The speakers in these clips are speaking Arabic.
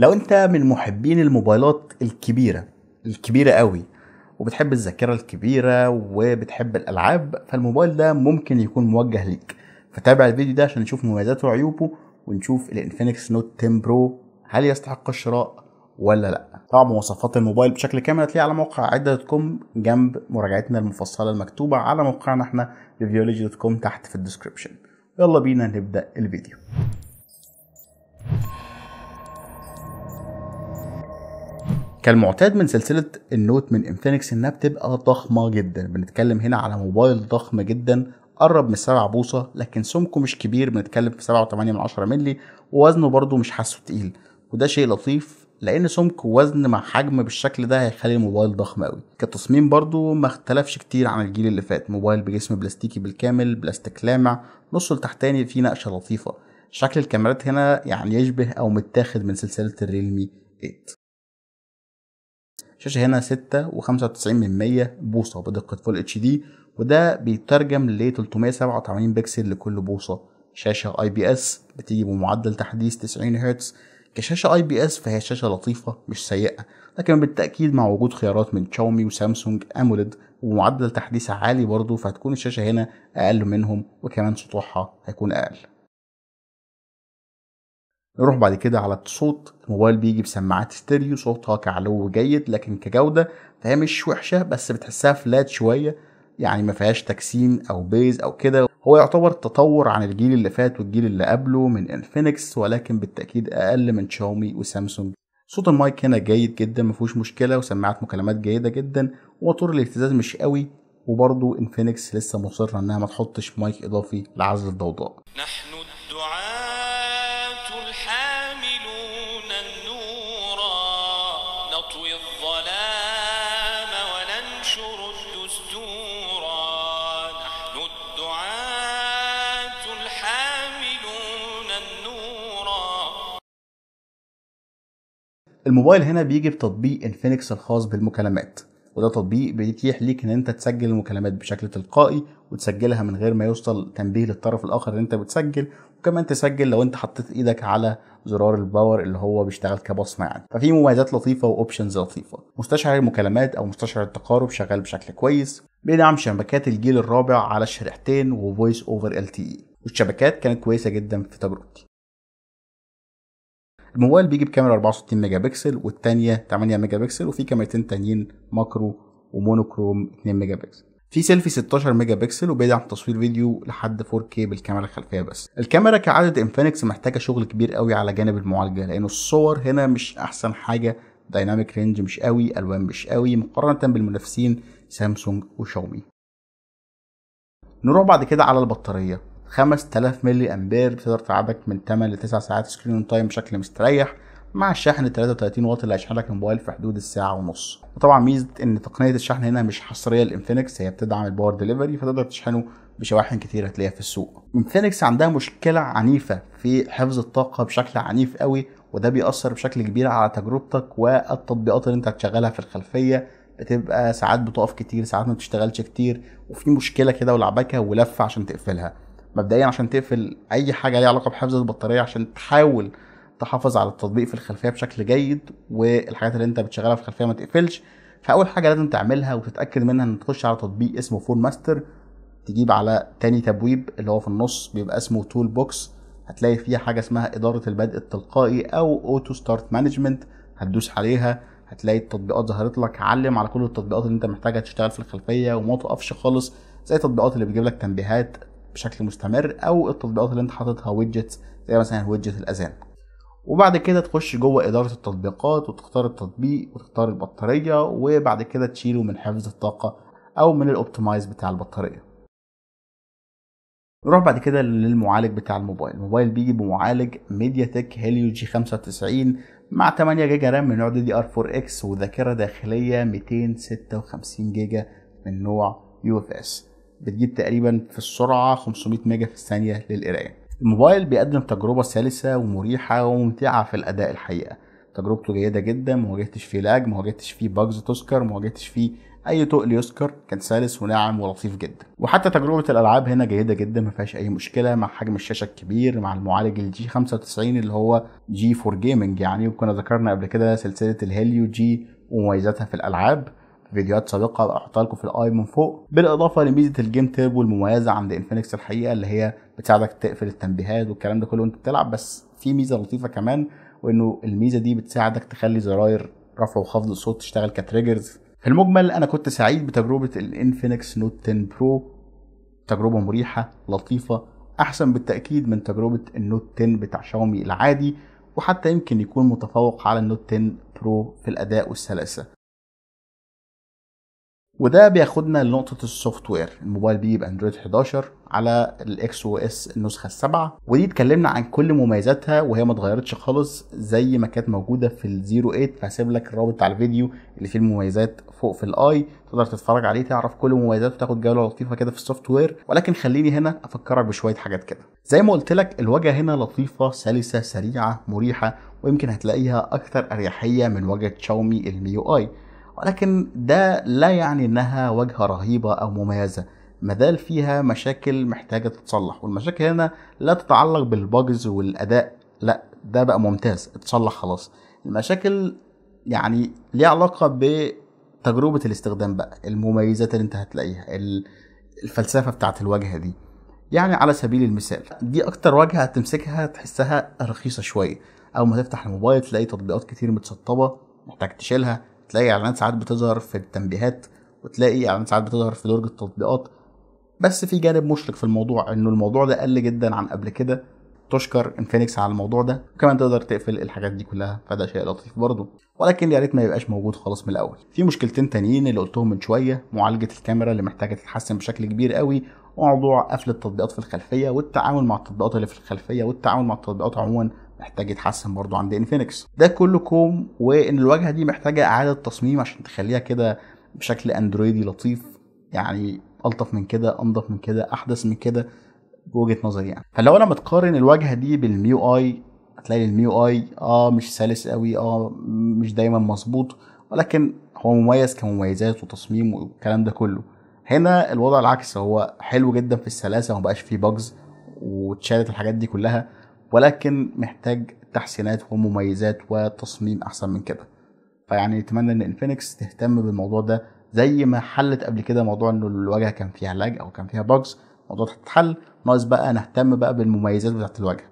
لو انت من محبين الموبايلات الكبيرة الكبيرة قوي وبتحب الذاكرة الكبيرة وبتحب الألعاب فالموبايل ده ممكن يكون موجه ليك فتابع الفيديو ده عشان نشوف مميزاته وعيوبه ونشوف الانفينكس نوت 10 برو هل يستحق الشراء ولا لا طبعا مواصفات الموبايل بشكل كامل هتلاقيها على موقع عدة دوت كوم جنب مراجعتنا المفصلة المكتوبة على موقعنا احنا ريفيولوجي دوت كوم تحت في الديسكريبشن يلا بينا نبدأ الفيديو كالمعتاد من سلسله النوت من انفينكس انها بتبقى ضخمه جدا بنتكلم هنا على موبايل ضخم جدا قرب من 7 بوصه لكن سمكه مش كبير بنتكلم في 7.8 من عشرة مللي ووزنه برده مش حاسه تقيل وده شيء لطيف لان سمك ووزن مع حجم بالشكل ده هيخلي الموبايل ضخم قوي كتصميم برضو ما اختلفش كتير عن الجيل اللي فات موبايل بجسم بلاستيكي بالكامل بلاستيك لامع نصه التحتاني فيه نقشه لطيفه شكل الكاميرات هنا يعني يشبه او متاخد من سلسله الريلمي 8 الشاشه هنا 6.95 من مية بوصه بدقة فول اتش دي وده بيترجم ل 387 بكسل لكل بوصه شاشه اي بي اس بتيجي بمعدل تحديث 90 هرتز كشاشه اي بي اس فهي شاشه لطيفه مش سيئه لكن بالتاكيد مع وجود خيارات من شاومي وسامسونج اموليد ومعدل تحديث عالي برضه فهتكون الشاشه هنا اقل منهم وكمان سطوحها هيكون اقل نروح بعد كده على الصوت الموبايل بيجي بسماعات ستيريو صوتها كعلو جيد لكن كجودة فهي مش وحشة بس بتحسها فلات شوية يعني ما فيهاش تكسين او بيز او كده هو يعتبر تطور عن الجيل اللي فات والجيل اللي قبله من انفينكس ولكن بالتاكيد اقل من شاومي وسامسونج صوت المايك هنا جيد جدا ما فيهوش مشكله وسماعات مكالمات جيده جدا وموتور الاهتزاز مش قوي وبرضه انفينكس لسه مصره انها ما تحطش مايك اضافي لعزل الضوضاء نحن الظلام وننشر نحن الدعاة الحاملون الموبايل هنا بيجي بتطبيق انفينكس الخاص بالمكالمات وده تطبيق بيتيح ليك ان انت تسجل المكالمات بشكل تلقائي وتسجلها من غير ما يوصل تنبيه للطرف الاخر ان انت بتسجل وكمان تسجل لو انت حطيت ايدك على زرار الباور اللي هو بيشتغل كبصمه يعني ففي مميزات لطيفه واوبشنز لطيفه مستشعر المكالمات او مستشعر التقارب شغال بشكل كويس بيدعم شبكات الجيل الرابع على الشريحتين وفويس اوفر ال تي اي والشبكات كانت كويسه جدا في تجربتي الموبايل بيجي بكاميرا 64 ميجا بكسل والتانية 8 ميجا بكسل وفي كاميرتين تانيين ماكرو ومونوكروم 2 ميجا بكسل في سيلفي 16 ميجا بكسل وبيدعم تصوير فيديو لحد 4K بالكاميرا الخلفيه بس الكاميرا كعاده انفينكس محتاجه شغل كبير قوي على جانب المعالجه لان الصور هنا مش احسن حاجه دايناميك رينج مش قوي الوان مش قوي مقارنه بالمنافسين سامسونج وشاومي نروح بعد كده على البطاريه 5000 ملي امبير بتقدر تقعدك من 8 ل 9 ساعات سكرين تايم بشكل مستريح مع الشحن 33 واط اللي هيشحن لك الموبايل في حدود الساعه ونص وطبعا ميزه ان تقنيه الشحن هنا مش حصريه للانفينكس هي بتدعم الباور ديليفري فتقدر تشحنه بشواحن كتير هتلاقيها في السوق انفينكس عندها مشكله عنيفه في حفظ الطاقه بشكل عنيف قوي وده بيأثر بشكل كبير على تجربتك والتطبيقات اللي انت هتشغلها في الخلفيه بتبقى ساعات بتقف كتير ساعات ما بتشتغلش كتير وفي مشكله كده ولعبكه ولفه عشان تقفلها مبدئيا عشان تقفل اي حاجه ليها علاقه بحفظ البطاريه عشان تحاول تحافظ على التطبيق في الخلفيه بشكل جيد والحاجات اللي انت بتشغلها في الخلفيه ما تقفلش فاول حاجه لازم تعملها وتتاكد منها ان تخش على تطبيق اسمه فون ماستر تجيب على تاني تبويب اللي هو في النص بيبقى اسمه تول بوكس هتلاقي فيها حاجه اسمها اداره البدء التلقائي او اوتو ستارت مانجمنت هتدوس عليها هتلاقي التطبيقات ظهرت لك علم على كل التطبيقات اللي انت محتاجها تشتغل في الخلفيه وما تقفش خالص زي التطبيقات اللي بتجيب لك تنبيهات بشكل مستمر او التطبيقات اللي انت حاططها ويدجتس زي مثلا ويدجت الاذان وبعد كده تخش جوه إدارة التطبيقات وتختار التطبيق وتختار البطارية وبعد كده تشيله من حفظ الطاقة أو من الأوبتمايز بتاع البطارية نروح بعد كده للمعالج بتاع الموبايل الموبايل بيجي بمعالج ميديا تك هيليو جي 95 مع 8 جيجا رام من نوع دي دي ار 4 اكس وذاكره داخليه 256 جيجا من نوع يو اف اس بتجيب تقريبا في السرعه 500 ميجا في الثانيه للقرايه الموبايل بيقدم تجربة سلسة ومريحة وممتعة في الأداء الحقيقة تجربته جيدة جدا مواجهتش فيه لاج مواجهتش فيه باجز تذكر مواجهتش فيه اي تقل يذكر كان سلس وناعم ولطيف جدا وحتى تجربه الالعاب هنا جيده جدا ما فيهاش اي مشكله مع حجم الشاشه الكبير مع المعالج الجي 95 اللي هو جي فور جيمنج يعني وكنا ذكرنا قبل كده سلسله الهيليو جي ومميزاتها في الالعاب فيديوهات سابقه هحطها لكم في الاي من فوق بالاضافه لميزه الجيم تيربو المميزه عند انفينكس الحقيقه اللي هي بتساعدك تقفل التنبيهات والكلام ده كله وانت بتلعب بس في ميزه لطيفه كمان وانه الميزه دي بتساعدك تخلي زراير رفع وخفض الصوت تشتغل كتريجرز في المجمل انا كنت سعيد بتجربه الانفينكس نوت 10 برو تجربه مريحه لطيفه احسن بالتاكيد من تجربه النوت 10 بتاع شاومي العادي وحتى يمكن يكون متفوق على النوت 10 برو في الاداء والسلاسه وده بياخدنا لنقطه السوفت وير الموبايل بيجي اندرويد 11 على الاكس او اس النسخه السابعه ودي اتكلمنا عن كل مميزاتها وهي ما اتغيرتش خالص زي ما كانت موجوده في ال 08 فهسيب لك الرابط على الفيديو اللي فيه المميزات فوق في الاي تقدر تتفرج عليه تعرف كل المميزات وتاخد جوله لطيفه كده في السوفت وير ولكن خليني هنا افكرك بشويه حاجات كده زي ما قلت لك الواجهه هنا لطيفه سلسه سريعه مريحه ويمكن هتلاقيها اكثر اريحيه من واجهه شاومي الميو اي ولكن ده لا يعني انها واجهه رهيبه او مميزه مازال فيها مشاكل محتاجه تتصلح والمشاكل هنا لا تتعلق بالباجز والاداء لا ده بقى ممتاز اتصلح خلاص المشاكل يعني ليها علاقه بتجربه الاستخدام بقى المميزات اللي انت هتلاقيها الفلسفه بتاعت الواجهه دي يعني على سبيل المثال دي اكتر واجهه هتمسكها تحسها رخيصه شويه اول ما تفتح الموبايل تلاقي تطبيقات كتير متسطبه محتاج تشيلها تلاقي اعلانات ساعات بتظهر في التنبيهات وتلاقي اعلانات ساعات بتظهر في درج التطبيقات بس في جانب مشرق في الموضوع انه الموضوع ده قل جدا عن قبل كده تشكر انفينكس على الموضوع ده وكمان تقدر تقفل الحاجات دي كلها فده شيء لطيف برضه ولكن يا ريت ما يبقاش موجود خالص من الاول في مشكلتين تانيين اللي قلتهم من شويه معالجه الكاميرا اللي محتاجه تتحسن بشكل كبير قوي وموضوع قفل التطبيقات في الخلفيه والتعامل مع التطبيقات اللي في الخلفيه والتعامل مع التطبيقات عموما محتاج يتحسن برضو عند انفينكس ده كله كوم وان الواجهه دي محتاجه اعاده تصميم عشان تخليها كده بشكل اندرويدي لطيف يعني الطف من كده انضف من كده احدث من كده بوجهه نظري يعني فلو انا تقارن الواجهه دي بالميو اي هتلاقي الميو اي اه مش سلس قوي اه مش دايما مظبوط ولكن هو مميز كمميزات وتصميم والكلام ده كله هنا الوضع العكس هو حلو جدا في السلاسه ومبقاش فيه باجز واتشالت الحاجات دي كلها ولكن محتاج تحسينات ومميزات وتصميم احسن من كده فيعني نتمنى ان انفينكس تهتم بالموضوع ده زي ما حلت قبل كده موضوع ان الواجهه كان فيها لاج او كان فيها باجز الموضوع ده هتتحل ناقص بقى نهتم بقى بالمميزات بتاعت الواجهه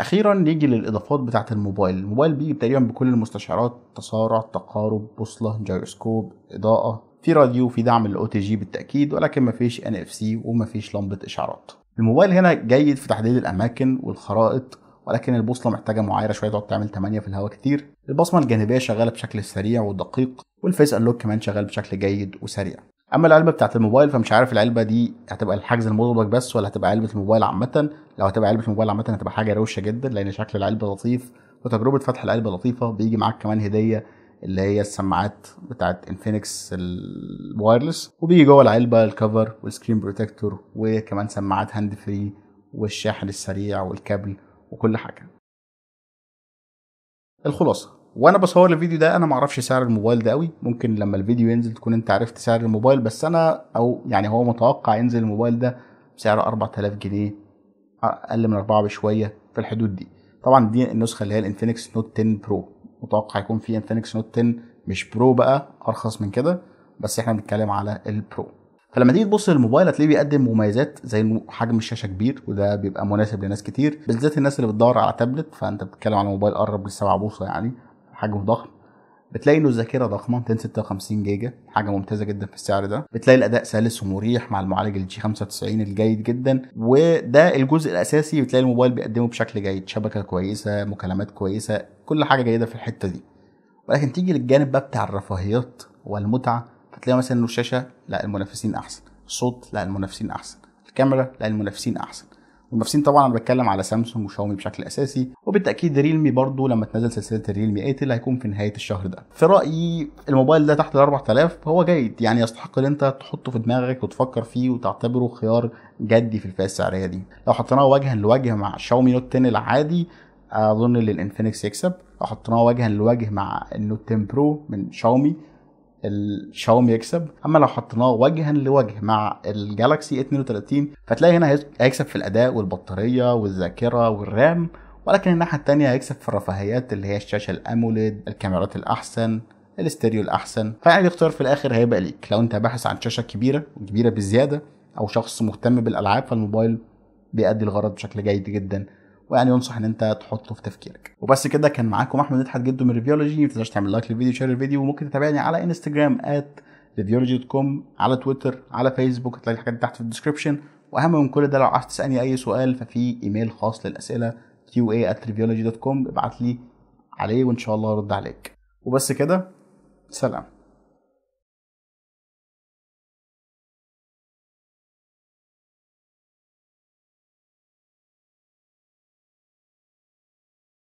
اخيرا نيجي للاضافات بتاعه الموبايل الموبايل بيجي تقريبا بكل المستشعرات تسارع تقارب بوصله جيروسكوب اضاءه في راديو في دعم الاو تي جي بالتاكيد ولكن مفيش ان اف سي ومفيش لمبه اشعارات الموبايل هنا جيد في تحديد الاماكن والخرائط ولكن البوصله محتاجه معايره شويه تقعد تعمل 8 في الهواء كتير البصمه الجانبيه شغاله بشكل سريع ودقيق والفيس انلوك كمان شغال بشكل جيد وسريع اما العلبه بتاعت الموبايل فمش عارف العلبه دي هتبقى الحجز المضبك بس ولا هتبقى علبه الموبايل عامه لو هتبقى علبه الموبايل عامه هتبقى حاجه روشه جدا لان شكل العلبه لطيف وتجربه فتح العلبه لطيفه بيجي معاك كمان هديه اللي هي السماعات بتاعت انفينكس الوايرلس وبيجي جوه العلبه الكفر والسكرين بروتكتور وكمان سماعات هاند فري والشاحن السريع والكابل وكل حاجه الخلاصه وانا بصور الفيديو ده انا معرفش سعر الموبايل ده قوي ممكن لما الفيديو ينزل تكون انت عرفت سعر الموبايل بس انا او يعني هو متوقع ينزل الموبايل ده بسعر 4000 جنيه اقل من 4 بشويه في الحدود دي طبعا دي النسخه اللي هي الانفينكس نوت 10 برو متوقع يكون في انفينكس نوت 10 مش برو بقى ارخص من كده بس احنا بنتكلم على البرو فلما تيجي تبص للموبايل هتلاقيه بيقدم مميزات زي انه حجم الشاشه كبير وده بيبقى مناسب لناس كتير بالذات الناس اللي بتدور على تابلت فانت بتتكلم على موبايل قرب للسبع 7 بوصه يعني حجمه ضخم بتلاقي له الذاكره ضخمه 256 جيجا حاجه ممتازه جدا في السعر ده بتلاقي الاداء سلس ومريح مع المعالج الجي 95 الجيد جدا وده الجزء الاساسي بتلاقي الموبايل بيقدمه بشكل جيد شبكه كويسه مكالمات كويسه كل حاجه جيده في الحته دي ولكن تيجي للجانب بقى بتاع الرفاهيات والمتعه هتلاقي مثلا انه الشاشه لا المنافسين احسن الصوت لا المنافسين احسن الكاميرا لا المنافسين احسن والمنافسين طبعا انا بتكلم على سامسونج وشاومي بشكل اساسي وبالتاكيد ريلمي برضو لما تنزل سلسله الريلمي 8 اللي هيكون في نهايه الشهر ده في رايي الموبايل ده تحت ال 4000 هو جيد يعني يستحق ان انت تحطه في دماغك وتفكر فيه وتعتبره خيار جدي في الفئه السعريه دي لو حطيناه وجها لوجه مع شاومي نوت 10 العادي اظن ان الانفينكس يكسب لو حطيناه وجها لوجه مع النوت 10 برو من شاومي الشاومي يكسب اما لو حطيناه وجها لوجه مع الجالاكسي 32 فتلاقي هنا هيكسب في الاداء والبطاريه والذاكره والرام ولكن الناحيه الثانيه هيكسب في الرفاهيات اللي هي الشاشه الاموليد الكاميرات الاحسن الاستيريو الاحسن فيعني الاختيار في الاخر هيبقى ليك لو انت باحث عن شاشه كبيره وكبيره بزياده او شخص مهتم بالالعاب فالموبايل بيأدي الغرض بشكل جيد جدا ويعني ينصح ان انت تحطه في تفكيرك وبس كده كان معاكم احمد مدحت جدا من ريفيولوجي ما تنساش تعمل لايك للفيديو شير الفيديو وممكن تتابعني على انستجرام ات ريفيولوجي دوت كوم على تويتر على فيسبوك هتلاقي الحاجات تحت في الديسكربشن واهم من كل ده لو عايز تسالني اي سؤال ففي ايميل خاص للاسئله qa@reviewology.com ابعت لي عليه وان شاء الله ارد عليك وبس كده سلام